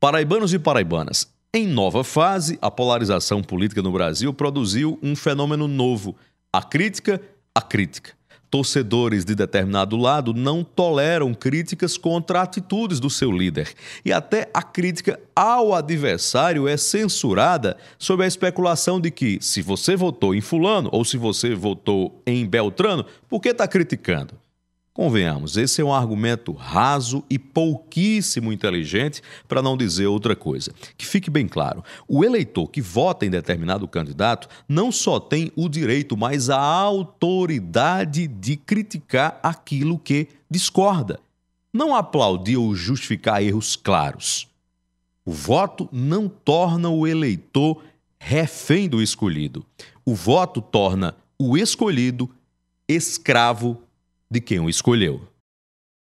Paraibanos e paraibanas, em nova fase, a polarização política no Brasil produziu um fenômeno novo: a crítica, a crítica. Torcedores de determinado lado não toleram críticas contra atitudes do seu líder. E até a crítica ao adversário é censurada sob a especulação de que, se você votou em Fulano ou se você votou em Beltrano, por que está criticando? Convenhamos, esse é um argumento raso e pouquíssimo inteligente, para não dizer outra coisa. Que fique bem claro: o eleitor que vota em determinado candidato não só tem o direito, mas a autoridade de criticar aquilo que discorda. Não aplaudir ou justificar erros claros. O voto não torna o eleitor refém do escolhido. O voto torna o escolhido escravo de quem o escolheu.